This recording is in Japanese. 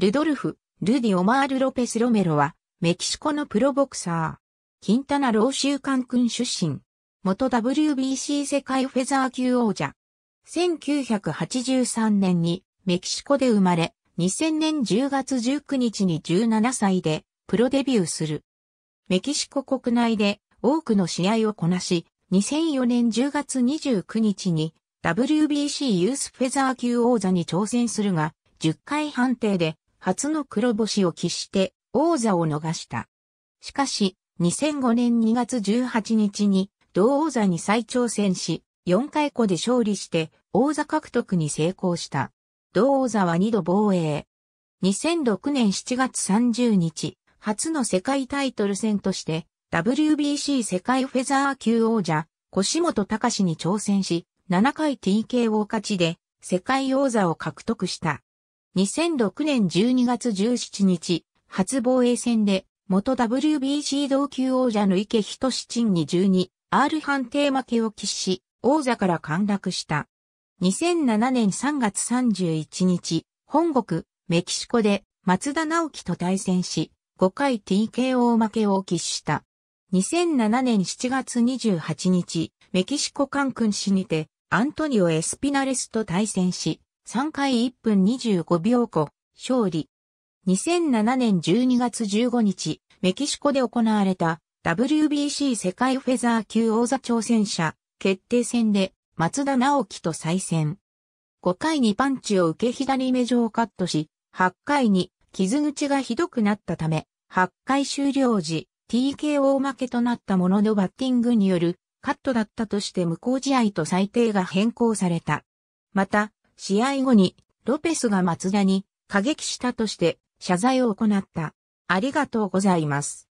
ルドルフ、ルディ・オマール・ロペス・ロメロは、メキシコのプロボクサー、キンタナ老州官君出身、元 WBC 世界フェザー級王者。1983年にメキシコで生まれ、2000年10月19日に17歳でプロデビューする。メキシコ国内で多くの試合をこなし、2004年10月29日に WBC ユースフェザー級王座に挑戦するが、10回判定で初の黒星を喫して王座を逃した。しかし、2005年2月18日に同王座に再挑戦し、4回個で勝利して王座獲得に成功した。同王座は2度防衛。2006年7月30日、初の世界タイトル戦として、WBC 世界フェザー級王者、腰本隆に挑戦し、7回 TK を勝ちで、世界王座を獲得した。2006年12月17日、初防衛戦で、元 WBC 同級王者の池人志鎮に 12R 判定負けを喫し、王座から陥落した。2007年3月31日、本国、メキシコで松田直樹と対戦し、5回 TKO 負けを喫した。2007年7月28日、メキシコカンクン市にて、アントニオ・エスピナレスと対戦し、3回1分25秒後、勝利。2007年12月15日、メキシコで行われた WBC 世界フェザー級王座挑戦者決定戦で松田直樹と再戦。5回にパンチを受け左目上をカットし、8回に傷口がひどくなったため、8回終了時、TKO 負けとなったもののバッティングによるカットだったとして無効試合と裁定が変更された。また、試合後に、ロペスが松田に過激したとして謝罪を行った。ありがとうございます。